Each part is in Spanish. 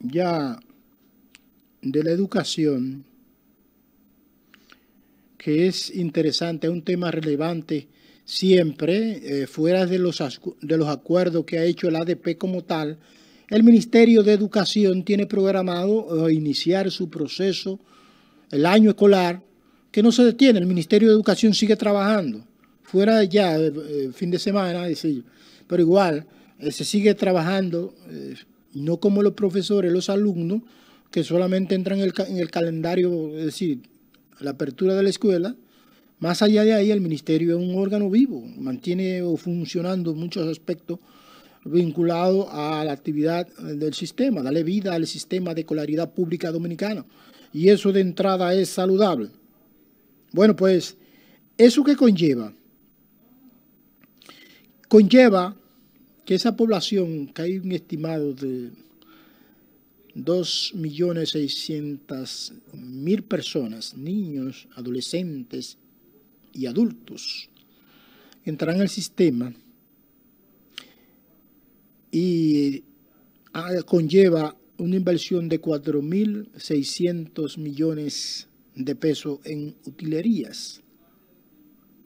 ya de la educación, que es interesante, es un tema relevante siempre, eh, fuera de los, de los acuerdos que ha hecho el ADP como tal, el Ministerio de Educación tiene programado eh, iniciar su proceso el año escolar, que no se detiene, el Ministerio de Educación sigue trabajando, fuera ya eh, fin de semana, pero igual se sigue trabajando no como los profesores, los alumnos, que solamente entran en el, calendario, es decir, la apertura de la escuela. Más allá de ahí, el ministerio es un órgano vivo, mantiene o funcionando muchos aspectos vinculados a la actividad del sistema, darle vida al sistema de escolaridad pública dominicana. Y eso de entrada es saludable. Bueno, pues, ¿eso que conlleva? Conlleva que esa población, que hay un estimado de 2.600.000 personas, niños, adolescentes y adultos, entrarán al sistema y ah, conlleva una inversión de 4.600 millones de pesos en utilerías.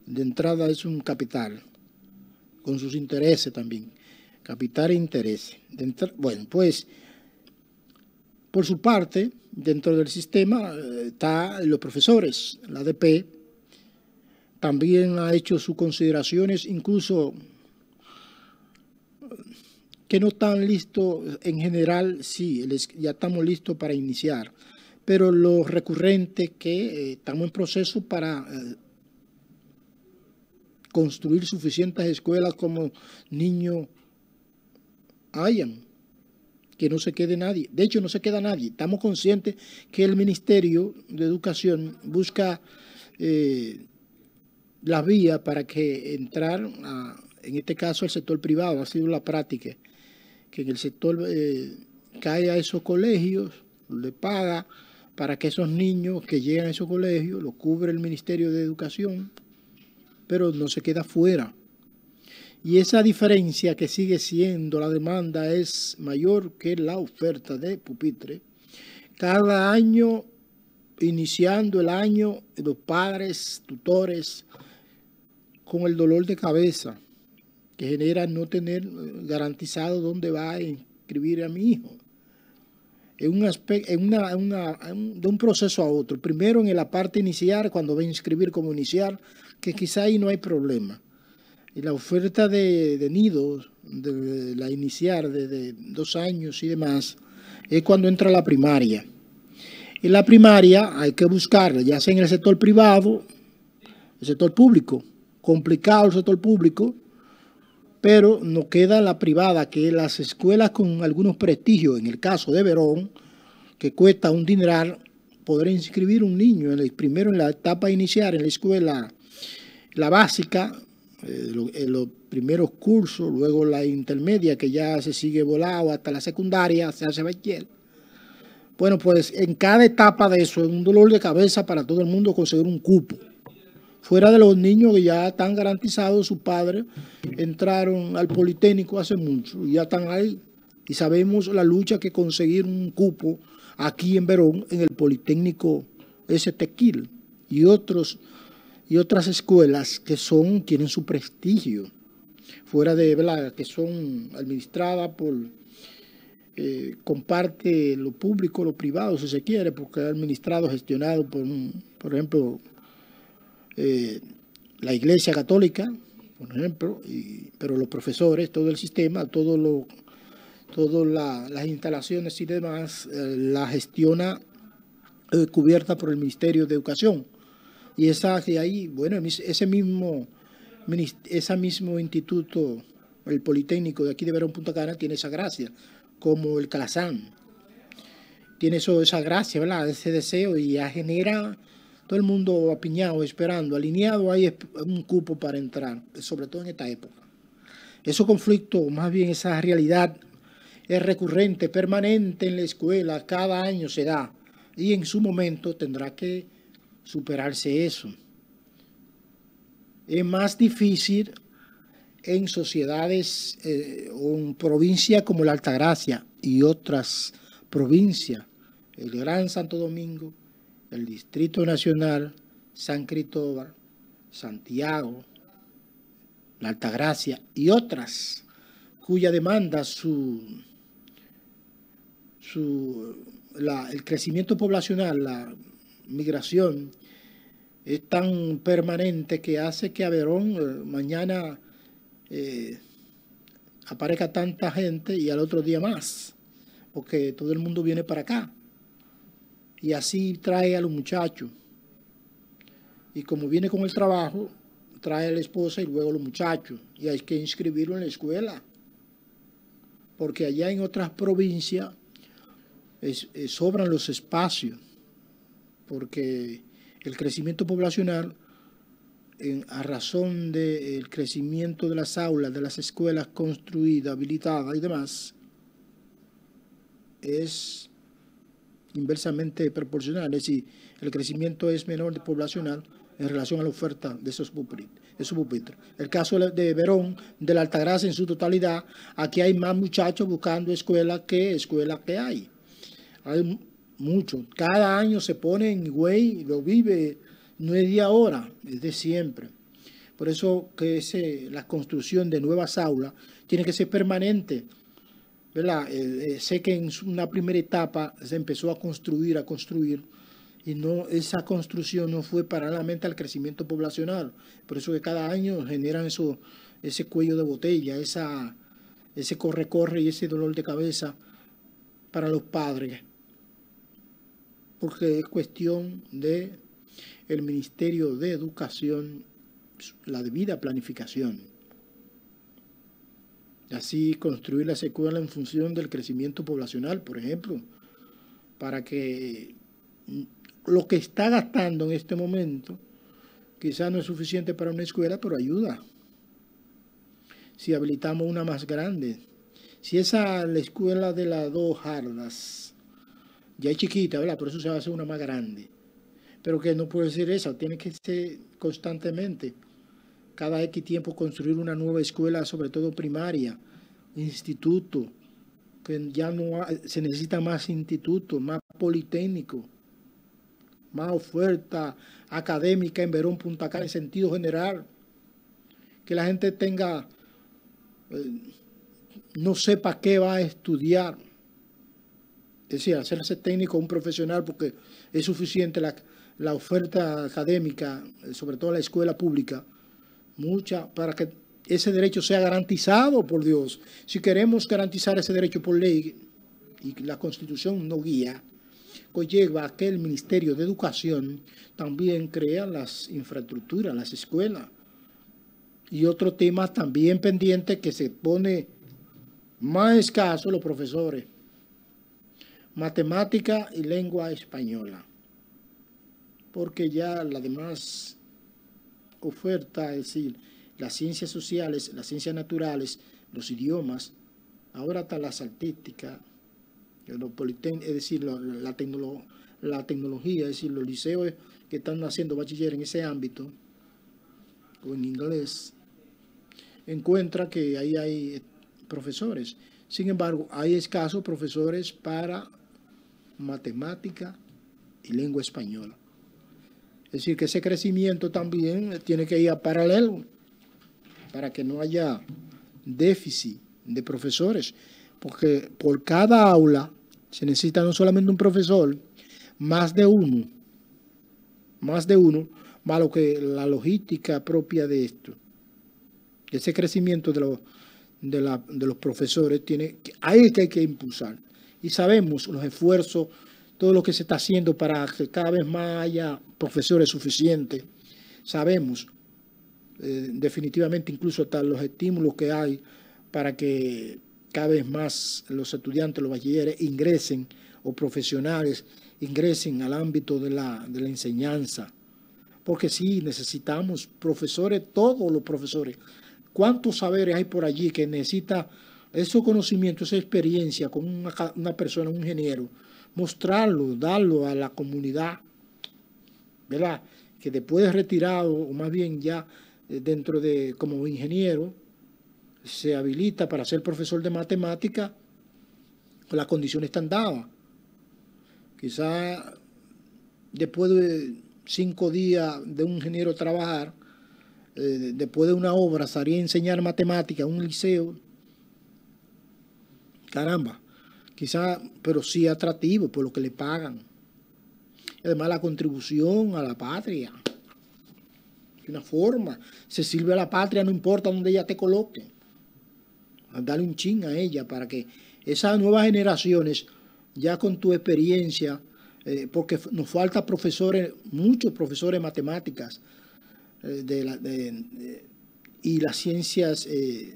De entrada es un capital, con sus intereses también. Capitar e interés. bueno, pues, por su parte, dentro del sistema eh, están los profesores, la ADP, también ha hecho sus consideraciones, incluso eh, que no están listos en general, sí, ya estamos listos para iniciar, pero los recurrentes que eh, estamos en proceso para construir suficientes escuelas como niños hayan, que no se quede nadie. De hecho, no se queda nadie. Estamos conscientes que el Ministerio de Educación busca eh, las vías para que entrar, en este caso, el sector privado, ha sido la práctica, que en el sector eh, cae a esos colegios, le paga para que esos niños que llegan a esos colegios, lo cubre el Ministerio de Educación, pero no se queda fuera. Y esa diferencia que sigue siendo la demanda es mayor que la oferta de pupitre. Cada año, iniciando el año, los padres, tutores, con el dolor de cabeza que genera no tener eh, garantizado dónde va a inscribir a mi hijo. En un aspecto, una, de un proceso a otro. Primero en la parte inicial, cuando va a inscribir como inicial, que quizá ahí no hay problema. Y la oferta de, nidos, de, la iniciar desde dos años y demás, es cuando entra la primaria. En la primaria hay que buscarla, ya sea en el sector privado, el sector público, complicado el sector público, pero nos queda la privada, que las escuelas con algunos prestigios, en el caso de Verón, que cuesta un dineral, poder inscribir un niño en el, primero en la etapa inicial, en la escuela, la básica, eh, en los primeros cursos, luego la intermedia, que ya se sigue volado hasta la secundaria, se hace bachiller. Bueno, pues en cada etapa de eso es un dolor de cabeza para todo el mundo conseguir un cupo. Fuera de los niños que ya están garantizados, sus padres entraron al Politécnico hace mucho, ya están ahí. Y sabemos la lucha que conseguir un cupo aquí en Verón, en el Politécnico ese Tequil y otros y otras escuelas que son, tienen su prestigio, fuera de que son administradas por, eh, comparte lo público, lo privado, si se quiere, porque administrado, gestionado por, por ejemplo, eh, la Iglesia Católica, por ejemplo, pero los profesores, todo el sistema, todo lo todas las instalaciones y demás, eh, la gestiona cubierta por el Ministerio de Educación y esa, que ahí, bueno, ese mismo, mismo instituto, el Politécnico de aquí de Verón Punta Cana, tiene esa gracia, como el Calazán. Tiene eso, esa gracia, ¿verdad? Ese deseo y ya genera todo el mundo apiñado, esperando, alineado, hay un cupo para entrar, sobre todo en esta época. eso conflicto más bien esa realidad, es recurrente, permanente en la escuela, cada año se da y en su momento tendrá que superarse eso. Es más difícil en sociedades eh, o en provincias como la Altagracia y otras provincias, el Gran Santo Domingo, el Distrito Nacional, San Cristóbal, Santiago, la Altagracia y otras cuya demanda su, el crecimiento poblacional, la migración es tan permanente que hace que a Verón eh, mañana eh, aparezca tanta gente y al otro día más, porque todo el mundo viene para acá. Y así trae a los muchachos. Y como viene con el trabajo, trae a la esposa y luego a los muchachos. Y hay que inscribirlo en la escuela. Porque allá en otras provincias eh, sobran los espacios porque el crecimiento poblacional, a razón del crecimiento de las aulas, de las escuelas construidas, habilitadas y demás, es inversamente proporcional, es decir, el crecimiento es menor de poblacional en relación a la oferta de esos pupitres. El caso de Verón, de la Altagracia en su totalidad, aquí hay más muchachos buscando escuela que escuela que hay. Hay mucho. Cada año se pone en güey, lo vive, no es de ahora, es de siempre. Por eso que la construcción de nuevas aulas tiene que ser permanente. Eh, eh, sé que en una primera etapa se empezó a construir, a construir, y no, esa construcción no fue paralelamente al crecimiento poblacional. Por eso que cada año generan eso, ese cuello de botella, esa, ese corre-corre y ese dolor de cabeza para los padres porque es cuestión de el Ministerio de Educación la debida planificación. Así construir la escuelas en función del crecimiento poblacional, por ejemplo, para que lo que está gastando en este momento quizás no es suficiente para una escuela, pero ayuda. Si habilitamos una más grande, si esa la escuela de las dos jardas ya es chiquita, ¿verdad? Por eso se va a hacer una más grande. Pero que no puede ser esa, tiene que ser constantemente, cada X tiempo construir una nueva escuela, sobre todo primaria, instituto, que ya no se necesita más instituto, más politécnico, más oferta académica en Verón Punta Cana en sentido general, que la gente tenga, eh, no sepa qué va a estudiar es decir, hacerse técnico un profesional porque es suficiente la, la oferta académica, eh, sobre todo la escuela pública, mucha, para que ese derecho sea garantizado por Dios. Si queremos garantizar ese derecho por ley, y la Constitución no guía, conlleva que el Ministerio de Educación también crea las infraestructuras, las escuelas. Y otro tema también pendiente que se pone más escaso los profesores matemática y lengua española, porque ya la demás oferta, es decir, las ciencias sociales, las ciencias naturales, los idiomas, ahora está las artísticas, es decir, la, la tecnología, es decir, los liceos que están haciendo bachiller en ese ámbito, o en inglés, encuentra que ahí hay profesores. Sin embargo, hay escasos profesores para matemática y lengua española. Es decir, que ese crecimiento también tiene que ir a paralelo para que no haya déficit de profesores, porque por cada aula se necesita no solamente un profesor, más de uno, más de uno, más lo que la logística propia de esto. Ese crecimiento de, de, los profesores tiene, ahí que hay que impulsar y sabemos los esfuerzos, todo lo que se está haciendo para que cada vez más haya profesores suficientes. Sabemos eh, definitivamente incluso hasta los estímulos que hay para que cada vez más los estudiantes, los bachilleres ingresen o profesionales ingresen al ámbito de la, de la enseñanza. Porque sí, necesitamos profesores, todos los profesores. ¿Cuántos saberes hay por allí que necesita eso conocimiento, esa experiencia con una, persona, un ingeniero, mostrarlo, darlo a la comunidad, ¿verdad? Que después de retirado, o más bien ya eh, dentro de como ingeniero, se habilita para ser profesor de matemática, las condiciones están dadas. Quizás después de cinco días de un ingeniero trabajar, eh, después de una obra, salir a enseñar matemática a un liceo, caramba, quizás, pero sí atractivo por lo que le pagan. Además, la contribución a la patria. De una forma, se sirve a la patria, no importa donde ella te coloque. Dale un chin a ella para que esas nuevas generaciones, ya con tu experiencia, eh, porque nos faltan profesores, muchos profesores de matemáticas eh, y las ciencias, eh,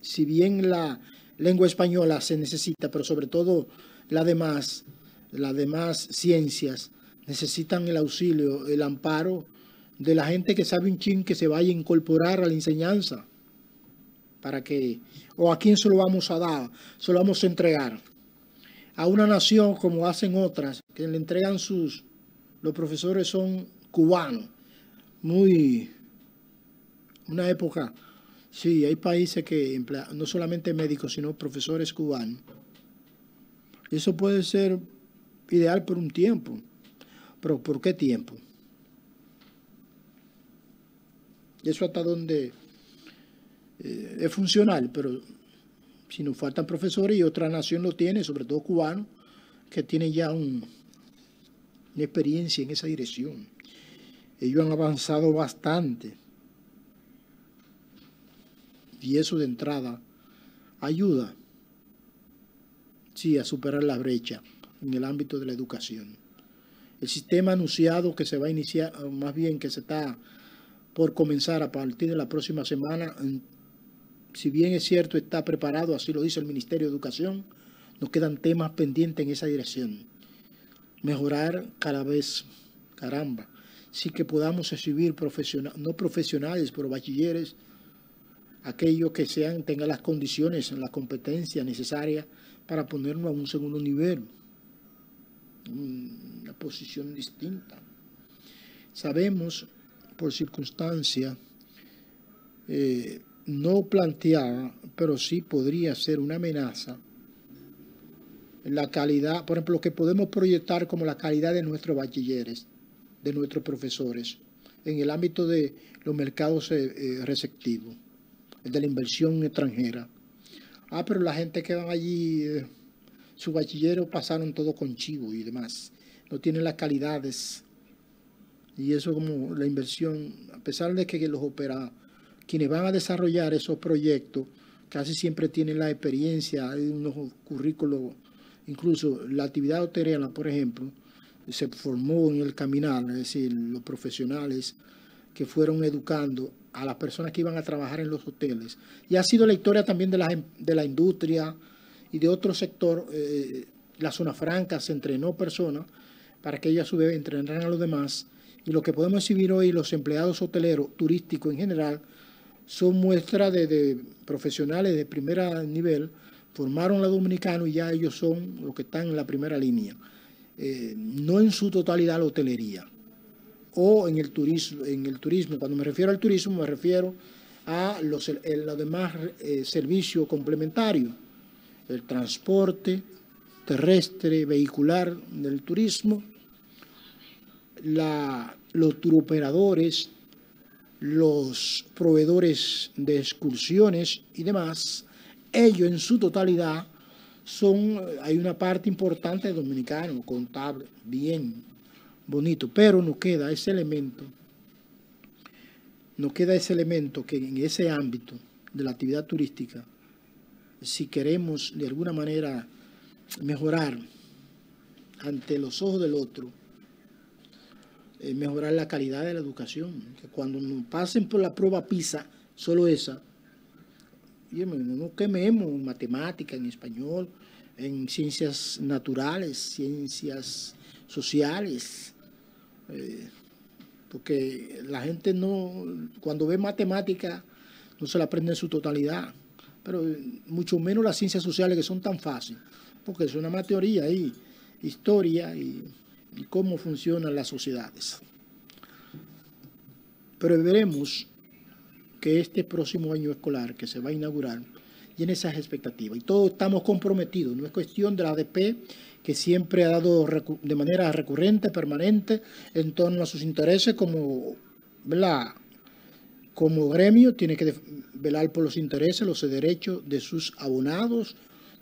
si bien la, lengua española se necesita, pero sobre todo las demás, las demás ciencias necesitan el auxilio, el amparo de la gente que sabe un chin que se vaya a incorporar a la enseñanza. ¿Para que ¿O a quién se lo vamos a dar? ¿Se lo vamos a entregar? A una nación como hacen otras, que le entregan sus... Los profesores son cubanos. Muy... Una época Sí, hay países que emplean, no solamente médicos, sino profesores cubanos. Eso puede ser ideal por un tiempo. Pero ¿por qué tiempo? Eso hasta donde eh, es funcional, pero si nos faltan profesores y otra nación lo tiene, sobre todo cubanos, que tienen ya un, una experiencia en esa dirección. Ellos han avanzado bastante y eso de entrada ayuda sí, a superar la brecha en el ámbito de la educación. El sistema anunciado que se va a iniciar, más bien que se está por comenzar a partir de la próxima semana, si bien es cierto está preparado, así lo dice el Ministerio de Educación, nos quedan temas pendientes en esa dirección. Mejorar cada vez, caramba, sí que podamos recibir no profesionales, pero bachilleres aquellos que sean, tengan las condiciones, la competencia necesaria para ponernos a un segundo nivel, una posición distinta. Sabemos por circunstancia eh, no plantear, pero sí podría ser una amenaza la calidad, por ejemplo, lo que podemos proyectar como la calidad de nuestros bachilleres, de nuestros profesores, en el ámbito de los mercados eh, eh, receptivos de la inversión extranjera. Ah, pero la gente que va allí, eh, su bachillero pasaron todo con chivo y demás. No tienen las calidades. Y eso como la inversión, a pesar de que los opera, quienes van a desarrollar esos proyectos, casi siempre tienen la experiencia, hay unos currículos, incluso la actividad hotelera, por ejemplo, se formó en el caminar, es decir, los profesionales que fueron educando a las personas que iban a trabajar en los hoteles. Y ha sido la historia también de la, industria y de otro sector. Eh, la zona franca se entrenó personas para que ellas a su vez entrenaran a los demás. Y lo que podemos exhibir hoy, los empleados hoteleros, turísticos en general, son muestras de, profesionales de primer nivel, formaron la dominicana y ya ellos son los que están en la primera línea. Eh, no en su totalidad la hotelería o en el turismo, en el turismo. Cuando me refiero al turismo, me refiero a los, los demás eh, servicios complementarios, el transporte terrestre, vehicular del turismo, los turoperadores, los proveedores de excursiones y demás, ellos en su totalidad son, hay una parte importante de contable, bien, bonito, pero nos queda ese elemento, nos queda ese elemento que en ese ámbito de la actividad turística, si queremos de alguna manera mejorar ante los ojos del otro, eh, mejorar la calidad de la educación, que cuando nos pasen por la prueba PISA, solo esa, no quememos en matemática, en español, en ciencias naturales, ciencias sociales, eh, porque la gente no, cuando ve matemática, no se la aprende en su totalidad, pero eh, mucho menos las ciencias sociales que son tan fáciles, porque es una más teoría y historia y cómo funcionan las sociedades. Pero veremos que este próximo año escolar que se va a inaugurar y en esas expectativas. Y todos estamos comprometidos, no es cuestión de la ADP que siempre ha dado de manera recurrente, permanente, en torno a sus intereses como, como gremio, tiene que velar por los intereses, los derechos de sus abonados,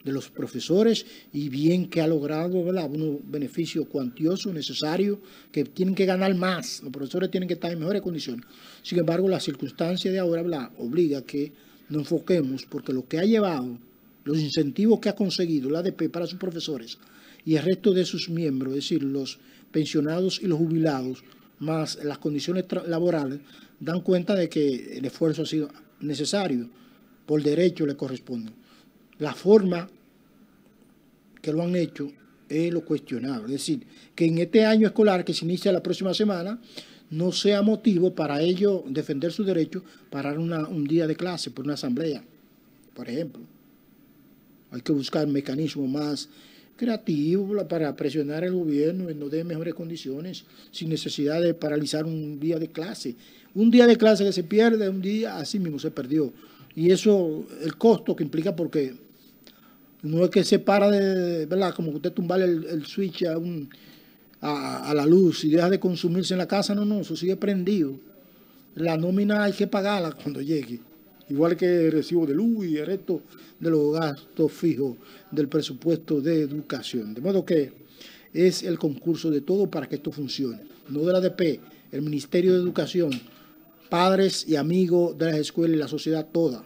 de los profesores, y bien que ha logrado un beneficio cuantioso, necesario, que tienen que ganar más, los profesores tienen que estar en mejores condiciones. Sin embargo, la circunstancia de ahora obliga que nos enfoquemos, porque lo que ha llevado, los incentivos que ha conseguido la ADP para sus profesores y el resto de sus miembros, es decir, los pensionados y los jubilados, más las condiciones laborales, dan cuenta de que el esfuerzo ha sido necesario, por derecho le corresponde. La forma que lo han hecho es lo cuestionable, es decir, que en este año escolar que se inicia la próxima semana, no sea motivo para ellos defender su derecho parar un día de clase por una asamblea, por ejemplo. Hay que buscar mecanismos más creativos para presionar al gobierno y donde dé mejores condiciones, sin necesidad de paralizar un día de clase. Un día de clase que se pierde, un día así mismo se perdió. Y eso, el costo que implica, porque no es que se para de, ¿verdad? Como usted tumbarle el switch a un a, la luz y deja de consumirse en la casa. No, no, eso sigue prendido. La nómina hay que pagarla cuando llegue. Igual que el recibo de luz y el resto de los gastos fijos del presupuesto de educación. De modo que es el concurso de todo para que esto funcione. No de la DP, el Ministerio de Educación, padres y amigos de las escuelas y la sociedad toda.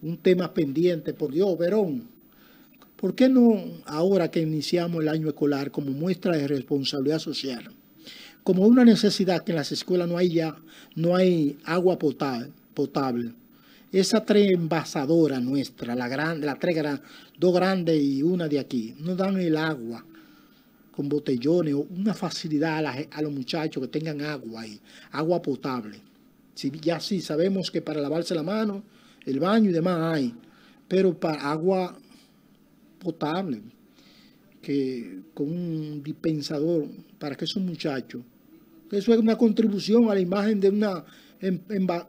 Un tema pendiente, por Dios, Verón ¿Por qué no ahora que iniciamos el año escolar como muestra de responsabilidad social? Como una necesidad que en las escuelas no hay ya, no hay agua potable. Esa tres envasadoras nuestra, la la tres dos grandes y una de aquí, no dan el agua con botellones o una facilidad a, los muchachos que tengan agua ahí, agua potable. ya sí sabemos que para lavarse la mano, el baño y demás hay, pero para agua potable, que con un dispensador para que esos muchachos. Eso es una contribución a la imagen de una em-,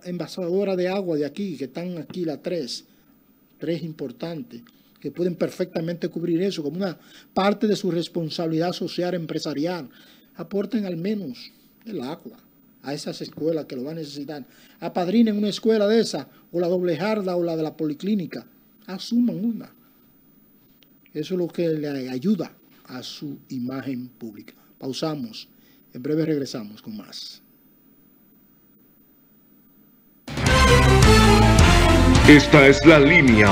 envasadora de agua de aquí, que están aquí las tres, tres importantes, que pueden perfectamente cubrir eso como una parte de su responsabilidad social empresarial. Aporten al menos el agua a esas escuelas que lo van a necesitar. Apadrinen una escuela de esa, o la doble jarda, o la de la policlínica. Asuman una. Eso es lo que le ayuda a su imagen pública. Pausamos. En breve regresamos con más. Esta es la línea